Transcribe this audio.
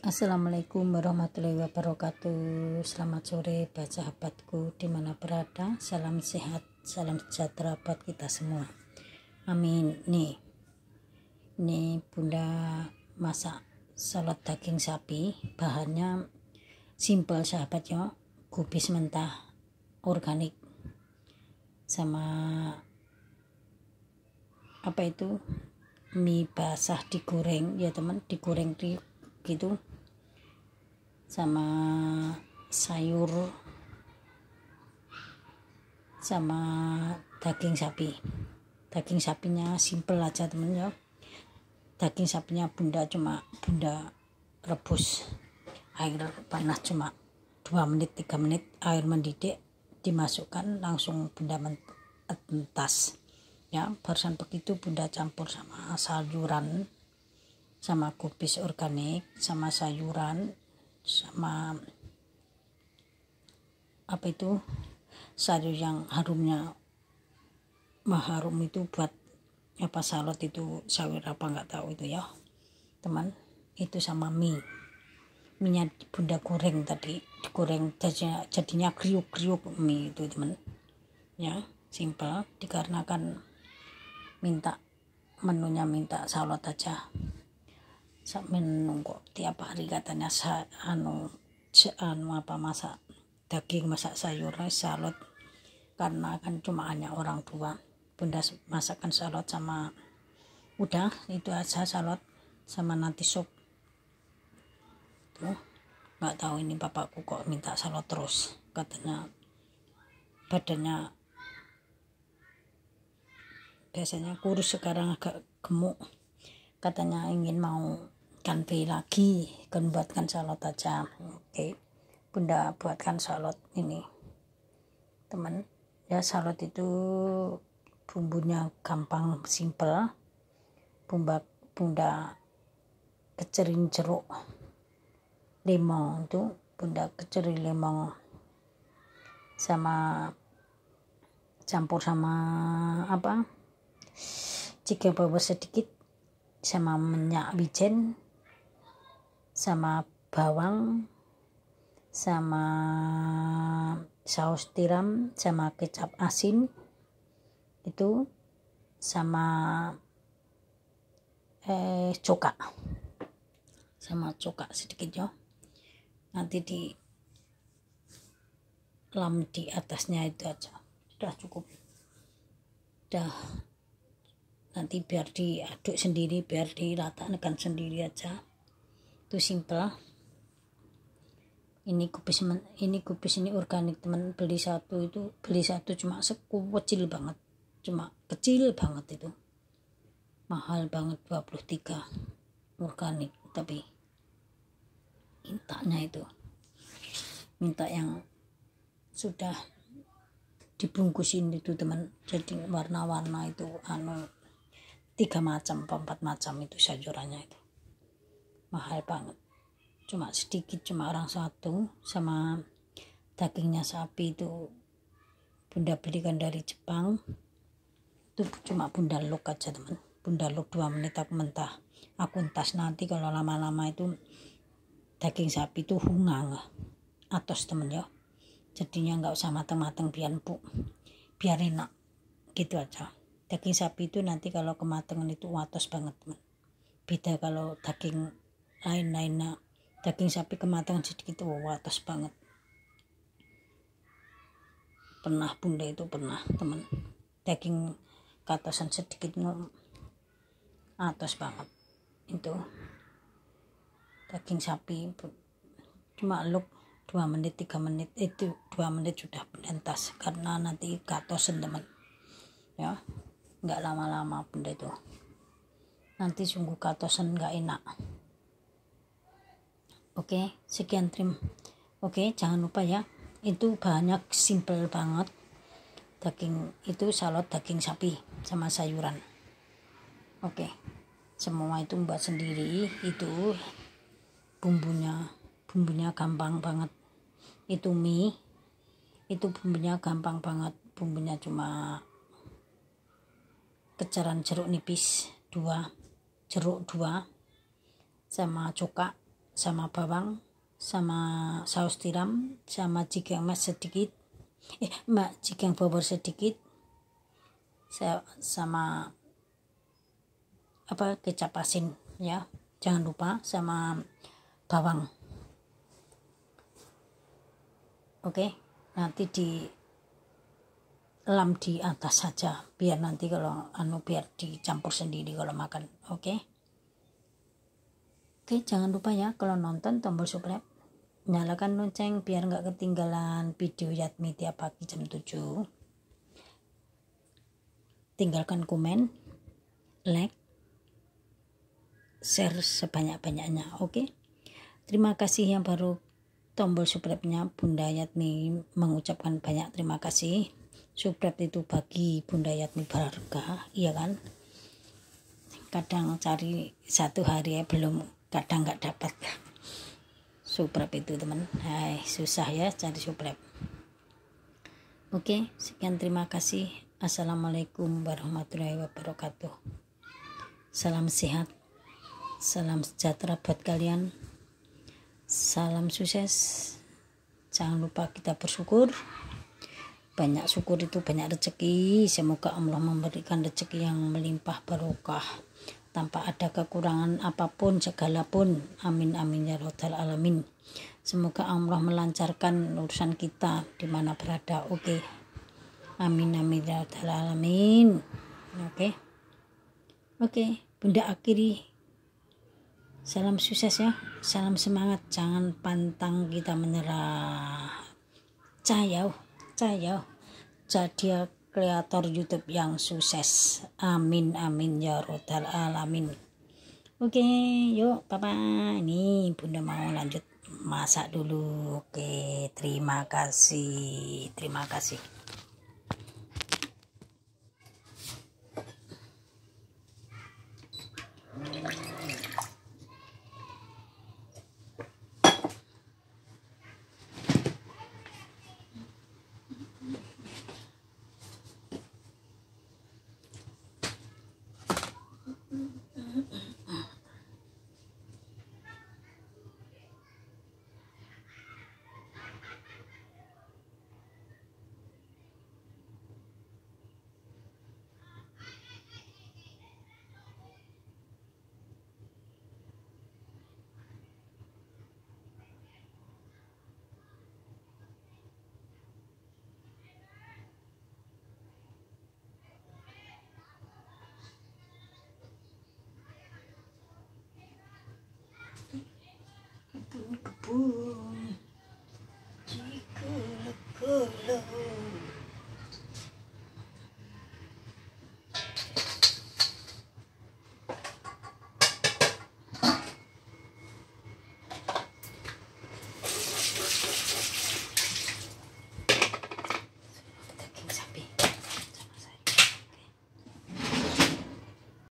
Assalamualaikum warahmatullahi wabarakatuh Selamat sore baca sahabatku dimana berada Salam sehat, salam sejahtera buat kita semua Amin Nih nih bunda masak salad daging sapi Bahannya simple sahabat ya Kubis mentah organik Sama Apa itu Mie basah digoreng ya teman Digoreng di gitu sama sayur sama daging sapi daging sapinya simple aja temen ya daging sapinya bunda cuma bunda rebus air panas cuma 2 menit 3 menit air mendidih dimasukkan langsung bunda mentas ya barusan begitu bunda campur sama sayuran sama kubis organik sama sayuran sama apa itu sayur yang harumnya maharum itu buat apa salad itu sayur apa nggak tahu itu ya teman itu sama mie minyak bunda goreng tadi digoreng jadinya, jadinya kriuk-kriuk mie itu teman ya simpel dikarenakan minta menunya minta salad aja sampai nunggu tiap hari katanya sa, anu anu apa masak daging masak sayur eh, salad karena kan cuma hanya orang tua bunda masakan salad sama udah itu aja salad sama nanti sup tuh nggak tahu ini bapakku kok minta salad terus katanya badannya biasanya kurus sekarang agak gemuk katanya ingin mau kanvi lagi kan buatkan salot aja oke okay. bunda buatkan salot ini teman ya salot itu bumbunya gampang simple bunda bunda kecerin jeruk lemon itu bunda kecerin lemon sama campur sama apa jika bawa sedikit sama minyak wijen sama bawang sama saus tiram sama kecap asin itu sama eh cuka sama cuka sedikit ya nanti di lam di atasnya itu aja sudah cukup sudah nanti biar diaduk sendiri biar diratakan sendiri aja itu simple ini kubis men, ini kubis ini organik teman beli satu itu beli satu cuma sekecil banget cuma kecil banget itu mahal banget 23 organik tapi mintanya itu minta yang sudah dibungkusin itu teman jadi warna-warna itu anu tiga macam empat macam itu sayurannya itu mahal banget cuma sedikit cuma orang satu sama dagingnya sapi itu bunda belikan dari Jepang itu cuma bunda luk aja teman bunda luk dua menit aku mentah aku entas nanti kalau lama-lama itu daging sapi itu hungang atas temen ya jadinya nggak usah mateng-mateng biar empuk biar enak gitu aja daging sapi itu nanti kalau kematangan itu watos banget teman beda kalau daging lain-lainnya daging sapi kematangan sedikit itu watos banget pernah bunda itu pernah teman daging katasan sedikit atas banget itu daging sapi cuma luk dua menit tiga menit itu dua menit sudah berantas karena nanti katosan teman ya nggak lama-lama pun itu nanti sungguh katosen nggak enak oke okay, sekian trim oke okay, jangan lupa ya itu banyak simple banget daging itu salad daging sapi sama sayuran oke okay, semua itu buat sendiri itu bumbunya bumbunya gampang banget itu mie itu bumbunya gampang banget bumbunya cuma kejaran jeruk nipis 2 jeruk 2 sama cuka sama bawang sama saus tiram sama jigang mas sedikit eh mbak jigang bobor sedikit saya sama apa kecap asin ya jangan lupa sama bawang oke nanti di lem di atas saja biar nanti kalau anu biar dicampur sendiri kalau makan oke okay? oke okay, jangan lupa ya kalau nonton tombol subscribe nyalakan lonceng biar nggak ketinggalan video Yatmi tiap pagi jam 7 tinggalkan komen like share sebanyak-banyaknya oke okay? terima kasih yang baru tombol subscribe-nya Bunda Yatmi mengucapkan banyak terima kasih suprap itu bagi Bunda Yatmi Barga iya kan kadang cari satu hari ya belum kadang nggak dapat suprap itu teman Hai, susah ya cari suprap oke sekian terima kasih assalamualaikum warahmatullahi wabarakatuh salam sehat salam sejahtera buat kalian salam sukses jangan lupa kita bersyukur banyak syukur itu banyak rezeki semoga Allah memberikan rezeki yang melimpah barokah tanpa ada kekurangan apapun segala pun amin amin ya robbal alamin semoga Allah melancarkan urusan kita dimana berada oke okay. amin amin ya robbal alamin oke okay. oke okay. bunda akhiri salam sukses ya salam semangat jangan pantang kita menyerah cayau cayau jadi kreator YouTube yang sukses. Amin amin ya robbal alamin. Oke, yuk papa ini Bunda mau lanjut masak dulu. Oke, terima kasih. Terima kasih. Ooh.